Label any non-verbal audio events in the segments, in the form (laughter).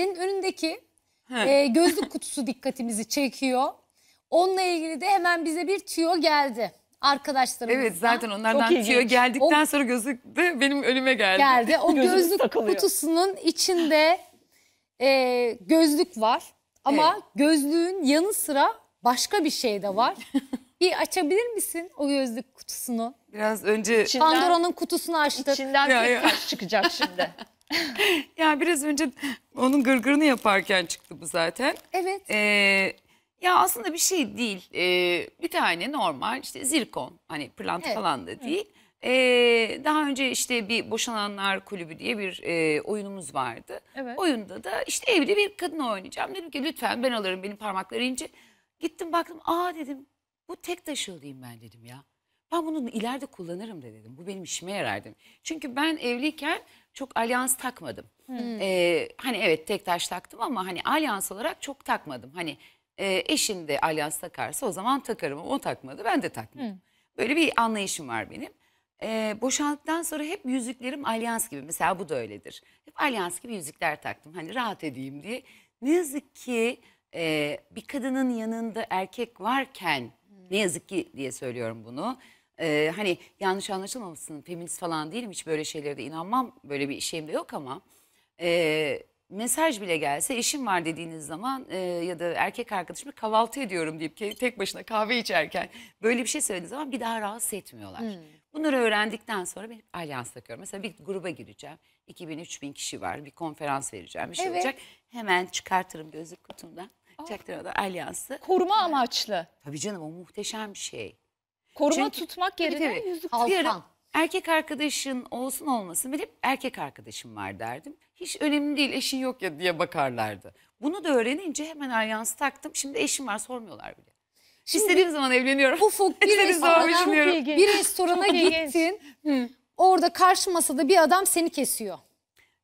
Senin önündeki e, gözlük kutusu dikkatimizi çekiyor. Onunla ilgili de hemen bize bir tüyo geldi. Arkadaşlarımızdan. Evet zaten onlardan Çok tüyo geldikten O- sonra gözlük de benim önüme geldi. geldi. O Gözümüz gözlük takılıyor. kutusunun içinde e, gözlük var. Ama gözlüğün yanı sıra başka bir şey de var. (laughs) bir açabilir misin o gözlük kutusunu? Biraz önce Pandora'nın kutusunu açtık. İçinden bir kaç çıkacak şimdi. (laughs) ya biraz önce onun gırgırını yaparken çıktı bu zaten. Evet. Ee, ya aslında bir şey değil. Ee, bir tane normal işte zirkon hani pırlanta evet. falan da değil. Ee, daha önce işte bir boşananlar kulübü diye bir e, oyunumuz vardı. Evet. Oyunda da işte evli bir kadın oynayacağım. Dedim ki lütfen ben alırım benim parmakları ince. Gittim baktım aa dedim bu tek taşı olayım ben dedim ya. Ben bunu ileride kullanırım da dedim. Bu benim işime yarar dedim. Çünkü ben evliyken çok alyans takmadım. Hmm. Ee, hani evet tek taş taktım ama hani alyans olarak çok takmadım. Hani e, eşim de alyans takarsa o zaman takarım ama o takmadı ben de takmadım. Hmm. Böyle bir anlayışım var benim. Ee, boşandıktan sonra hep yüzüklerim alyans gibi. Mesela bu da öyledir. Hep alyans gibi yüzükler taktım. Hani rahat edeyim diye. Ne yazık ki e, bir kadının yanında erkek varken ne yazık ki diye söylüyorum bunu. Ee, hani yanlış anlaşılmamasın feminist falan değilim hiç böyle şeylere de inanmam böyle bir şeyim de yok ama e, mesaj bile gelse eşim var dediğiniz zaman e, ya da erkek arkadaşımla kahvaltı ediyorum deyip tek başına kahve içerken böyle bir şey söylediğiniz zaman bir daha rahatsız etmiyorlar. Hmm. Bunları öğrendikten sonra bir alyans takıyorum. Mesela bir gruba gireceğim. 2000-3000 kişi var. Bir konferans vereceğim. Bir şey evet. olacak. Hemen çıkartırım gözlük kutumdan. Ah. Çaktırmadan alyansı. Koruma amaçlı. Tabii canım o muhteşem bir şey. Koruma Çünkü- tutmak Tabii, yerine tabii. yüzük Al- erkek arkadaşın olsun olmasın benim erkek arkadaşım var derdim. Hiç önemli değil eşin yok ya diye bakarlardı. Bunu da öğrenince hemen alyansı taktım. Şimdi eşim var sormuyorlar bile. İstediğim zaman evleniyorum. Ufuk bir, (laughs) zaman restorana, bir restorana Çok ilginç. gittin. Orada karşı masada bir adam seni kesiyor.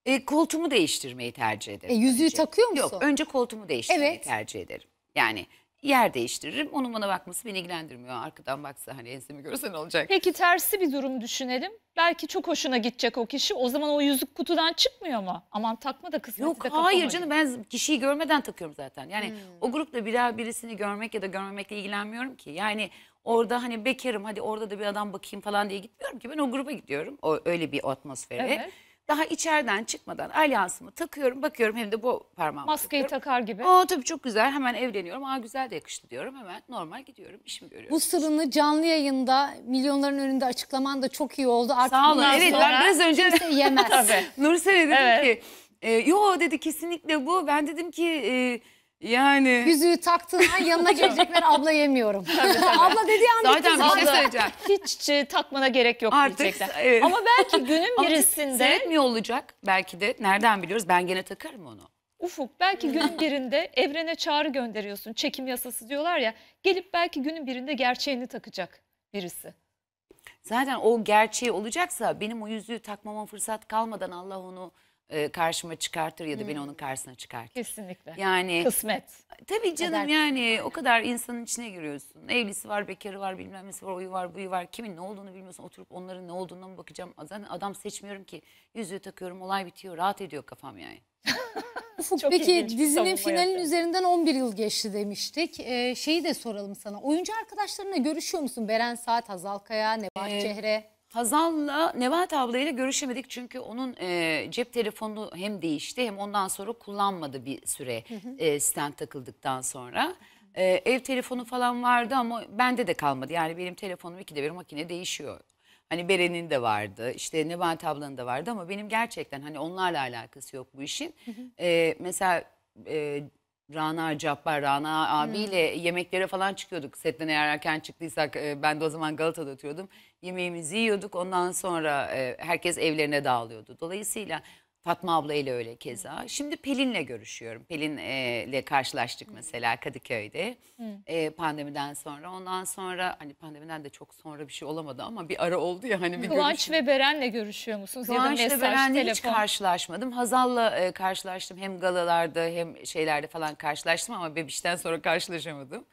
E, koltuğumu değiştirmeyi tercih ederim. E, yüzüğü önce. takıyor musun? Yok önce koltuğumu değiştirmeyi Evet. tercih ederim. Yani yer değiştiririm. Onun bana bakması beni ilgilendirmiyor. Arkadan baksa hani ensemi görürsen olacak. Peki tersi bir durum düşünelim. Belki çok hoşuna gidecek o kişi. O zaman o yüzük kutudan çıkmıyor mu? Aman takma da kısmetse Yok hayır canım ben kişiyi görmeden takıyorum zaten. Yani hmm. o grupta birer birisini görmek ya da görmemekle ilgilenmiyorum ki. Yani orada hani bekarım hadi orada da bir adam bakayım falan diye gitmiyorum ki. Ben o gruba gidiyorum. O, öyle bir atmosfere. Evet daha içeriden çıkmadan alyansımı takıyorum bakıyorum hem de bu parmağımı Maskeyi takıyorum. takar gibi. Aa tabii çok güzel hemen evleniyorum. Aa güzel de yakıştı diyorum hemen normal gidiyorum işimi görüyorum. Bu sırrını canlı yayında milyonların önünde açıklaman da çok iyi oldu. Artık Sağ olun evet sonra ben biraz önce yemez. Tabii. (laughs) Nursel dedi evet. ki e, yo dedi kesinlikle bu ben dedim ki... E, yani yüzüğü taktığın yanına gelecekler abla yemiyorum. (laughs) abla dediği an Zaten bir şey söyleyeceğim. Hiç takmana gerek yok Artık, diyecekler. Evet. Ama belki günün birisinde... Seyretmiyor olacak belki de. Nereden biliyoruz? Ben gene takarım onu. Ufuk belki günün birinde evrene çağrı gönderiyorsun. Çekim yasası diyorlar ya. Gelip belki günün birinde gerçeğini takacak birisi. Zaten o gerçeği olacaksa benim o yüzüğü takmama fırsat kalmadan Allah onu e, karşıma çıkartır ya da hmm. beni onun karşısına çıkartır. Kesinlikle. Yani kısmet. Tabii canım Eder. yani o kadar insanın içine giriyorsun. Evlisi var, bekarı var, bilmem nesi var, oyu var, buyu var. Kimin ne olduğunu bilmiyorsun. Oturup onların ne olduğuna mı bakacağım? Zaten adam seçmiyorum ki. Yüzüğü takıyorum, olay bitiyor. Rahat ediyor kafam yani. (laughs) Çok Peki dizinin finalin yaptım. üzerinden 11 yıl geçti demiştik. Ee, şeyi de soralım sana. Oyuncu arkadaşlarına görüşüyor musun? Beren Saat, Hazal Kaya, Nebahat ee, Çehre. Hazal'la Nevat ablayla görüşemedik çünkü onun e, cep telefonu hem değişti hem ondan sonra kullanmadı bir süre hı E, stent takıldıktan sonra. E, ev telefonu falan vardı ama bende de kalmadı. Yani benim telefonum ikide bir makine değişiyor. Hani Beren'in de vardı, işte Nebahat ablanın da vardı ama benim gerçekten hani onlarla alakası yok bu işin. E, mesela e, Rana Cappar, Rana abiyle hmm. yemeklere falan çıkıyorduk. Setten eğer erken çıktıysak e, ben de o zaman Galata'da atıyordum. Yemeğimizi yiyorduk ondan sonra e, herkes evlerine dağılıyordu. Dolayısıyla Fatma abla ile öyle keza. Hı. Şimdi Pelin'le görüşüyorum. Pelin'le e, karşılaştık Hı. mesela Kadıköy'de e, pandemiden sonra. Ondan sonra hani pandemiden de çok sonra bir şey olamadı ama bir ara oldu ya hani bir Kıvanç ve Beren'le görüşüyor musunuz? Kıvanç ve Beren'le hiç karşılaşmadım. Hazal'la e, karşılaştım. Hem galalarda hem şeylerde falan karşılaştım ama Bebiş'ten sonra karşılaşamadım.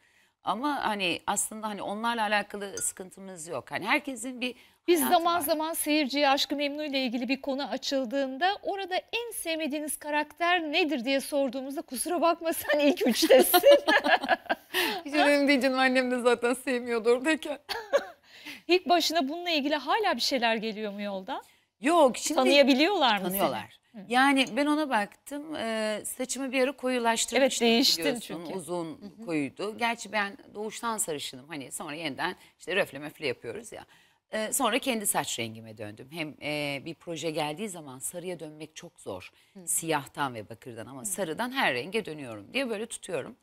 Ama hani aslında hani onlarla alakalı sıkıntımız yok. Hani herkesin bir biz zaman var. zaman seyirciye Aşkı Memnu ile ilgili bir konu açıldığında orada en sevmediğiniz karakter nedir diye sorduğumuzda kusura bakma sen ilk üçtesin. Canım (laughs) değil canım annem de zaten sevmiyordu oradayken. (laughs) İlk başına bununla ilgili hala bir şeyler geliyor mu yolda? Yok şimdi. Tanıyabiliyorlar mı? Tanıyorlar. Yani ben ona baktım e, saçımı bir ara koyulaştırmıştım. Evet değiştin çünkü. Uzun Hı -hı. koyuydu. Gerçi ben doğuştan sarışınım hani sonra yeniden işte röfle möfle yapıyoruz ya. E, sonra kendi saç rengime döndüm. Hem e, bir proje geldiği zaman sarıya dönmek çok zor. Hı. Siyahtan ve bakırdan ama Hı. sarıdan her renge dönüyorum diye böyle tutuyorum.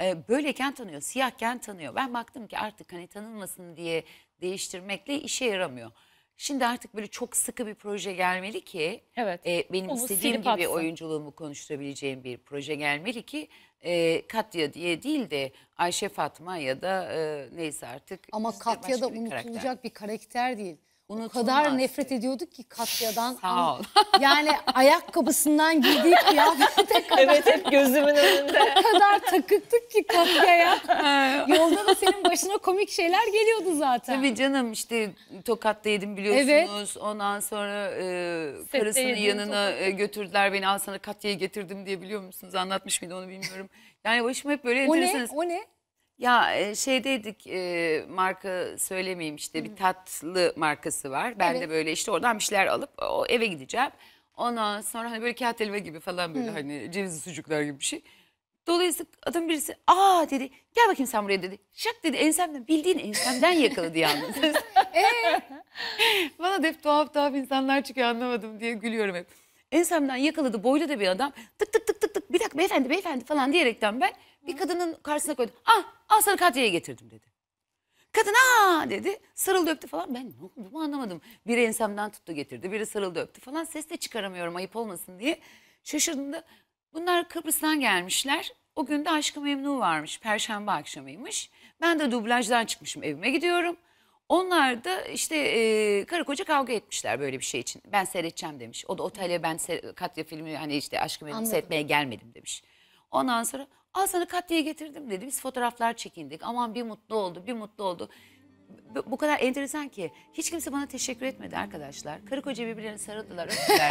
E, böyleyken tanıyor, siyahken tanıyor. Ben baktım ki artık hani tanınmasın diye değiştirmekle işe yaramıyor. Şimdi artık böyle çok sıkı bir proje gelmeli ki evet. e, benim Onu istediğim gibi atsın. oyunculuğumu konuşturabileceğim bir proje gelmeli ki e, Katya diye değil de Ayşe Fatma ya da e, neyse artık. Ama Katya da unutulacak karakter. bir karakter değil. Unutulmaz. O kadar nefret ediyorduk ki Katya'dan. Sağ ol. Yani ayakkabısından giydiği (laughs) kıyafete kadar. Evet hep gözümün önünde. (laughs) O kadar takıktık ki Katya'ya. (laughs) Yolda da senin başına komik şeyler geliyordu zaten. Tabii canım işte tokatta yedim biliyorsunuz. Evet. Ondan sonra e, karısının yanına tokat. E, götürdüler beni. Al sana Katya'yı getirdim diye biliyor musunuz? Anlatmış mıydı onu bilmiyorum. Yani başıma hep böyle o enteresan. O ne? O ne? Ya e, şey dedik e, marka söylemeyeyim işte bir tatlı markası var. Ben Evet. de böyle işte oradan bir şeyler alıp o eve gideceğim. Ondan sonra hani böyle kağıt helva gibi falan böyle hani cevizli sucuklar gibi bir şey. Dolayısıyla adam birisi aa dedi gel bakayım sen buraya dedi. Şak dedi ensemden bildiğin ensemden yakaladı yalnız. (laughs) Bana da hep tuhaf tuhaf insanlar çıkıyor anlamadım diye gülüyorum hep. Ensemden yakaladı boylu da bir adam. Tık tık tık tık tık bir dakika beyefendi beyefendi falan diyerekten ben bir kadının karşısına koydum. Ah al sana katyayı getirdim dedi. Kadın aa dedi sarıldı öptü falan. Ben ne oldu anlamadım. Biri ensemden tuttu getirdi biri sarıldı öptü falan. Ses de çıkaramıyorum ayıp olmasın diye. Şaşırdım da bunlar Kıbrıs'tan gelmişler. O gün de Aşkı Memnu varmış. Perşembe akşamıymış. Ben de dublajdan çıkmışım evime gidiyorum. Onlar da işte e, karı koca kavga etmişler böyle bir şey için. Ben seyredeceğim demiş. O da otele ben Katya filmi hani işte aşkım memnun seyretmeye gelmedim demiş. Ondan sonra al sana Katya'yı getirdim dedi. Biz fotoğraflar çekindik. Aman bir mutlu oldu bir mutlu oldu bu kadar enteresan ki hiç kimse bana teşekkür etmedi arkadaşlar. Karı koca birbirlerini sarıldılar, öptüler.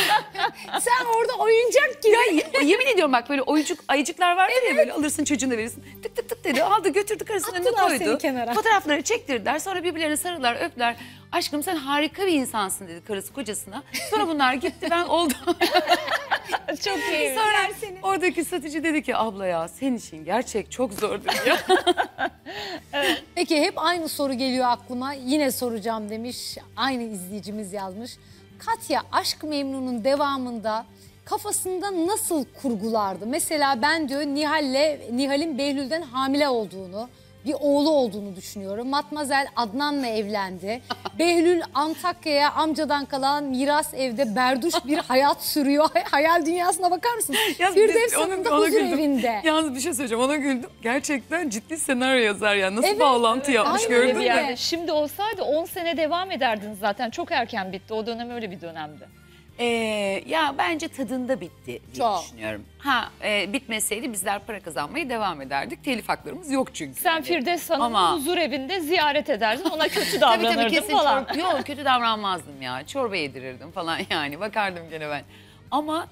(laughs) Sen orada oyuncak gibi. Ya, yemin ediyorum bak böyle oyuncuk ayıcıklar var evet. ya böyle alırsın çocuğuna verirsin. Tık tık tık dedi aldı götürdü karısının önüne koydu. Seni kenara. Fotoğrafları çektirdiler sonra birbirlerini sarılar öptüler. Aşkım sen harika bir insansın dedi karısı kocasına. Sonra bunlar gitti ben oldum. (laughs) (laughs) Çok iyi. Sorar seni. Oradaki satıcı dedi ki abla ya senin işin gerçek çok zor diyor. (laughs) (laughs) evet. Peki hep aynı soru geliyor aklıma. Yine soracağım demiş. Aynı izleyicimiz yazmış. Katya Aşk Memnun'un devamında kafasında nasıl kurgulardı? Mesela ben diyor Nihal'le Nihal'in Behlül'den hamile olduğunu, bir oğlu olduğunu düşünüyorum. Matmazel Adnan'la evlendi. (laughs) Behlül Antakya'ya amcadan kalan miras evde berduş bir hayat sürüyor. Hayal dünyasına bakar mısın? (laughs) Firdevs Hanım da huzur güldüm. evinde. (laughs) Yalnız bir şey söyleyeceğim ona güldüm. Gerçekten ciddi senaryo yazar yani. Nasıl evet, bağlantı evet, yapmış gördün mü? Yani. Şimdi olsaydı 10 sene devam ederdiniz zaten. Çok erken bitti. O dönem öyle bir dönemdi. Ee, ya bence tadında bitti diye Çok. düşünüyorum. Ha e, bitmeseydi bizler para kazanmayı devam ederdik. Telif haklarımız yok çünkü. Sen Firdevs Hanım'ın Ama- huzur evinde ziyaret ederdin. Ona kötü (laughs) Tabii davranırdın tabii kesin falan. çor- Yok kötü davranmazdım ya. Çorba yedirirdim falan (laughs) yani. Bakardım gene ben. Ama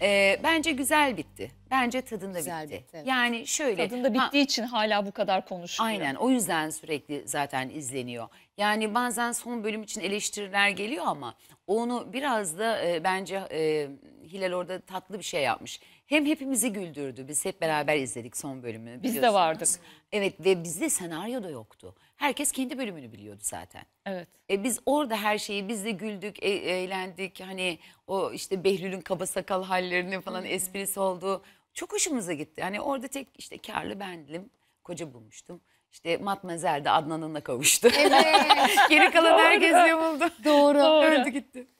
e, bence güzel bitti. Bence tadında Güzel bitti. bitti, evet. Yani şöyle. Tadında ha, bittiği için hala bu kadar konuşuluyor. Aynen o yüzden sürekli zaten izleniyor. Yani bazen son bölüm için eleştiriler geliyor ama onu biraz da e, bence e, Hilal orada tatlı bir şey yapmış. Hem hepimizi güldürdü. Biz hep beraber izledik son bölümünü. Biz de vardık. Evet ve bizde senaryo da yoktu. Herkes kendi bölümünü biliyordu zaten. Evet. E, biz orada her şeyi biz de güldük, e, eğlendik. Hani o işte Behlül'ün kaba sakal hallerinin falan Hı esprisi oldu. Çok hoşumuza gitti. Hani orada tek işte karlı bendim. Koca bulmuştum. İşte Matmazel de Adnan'ınla kavuştu. Evet. (laughs) Geri kalan herkes ne Doğru. Doğru. Öldü gitti.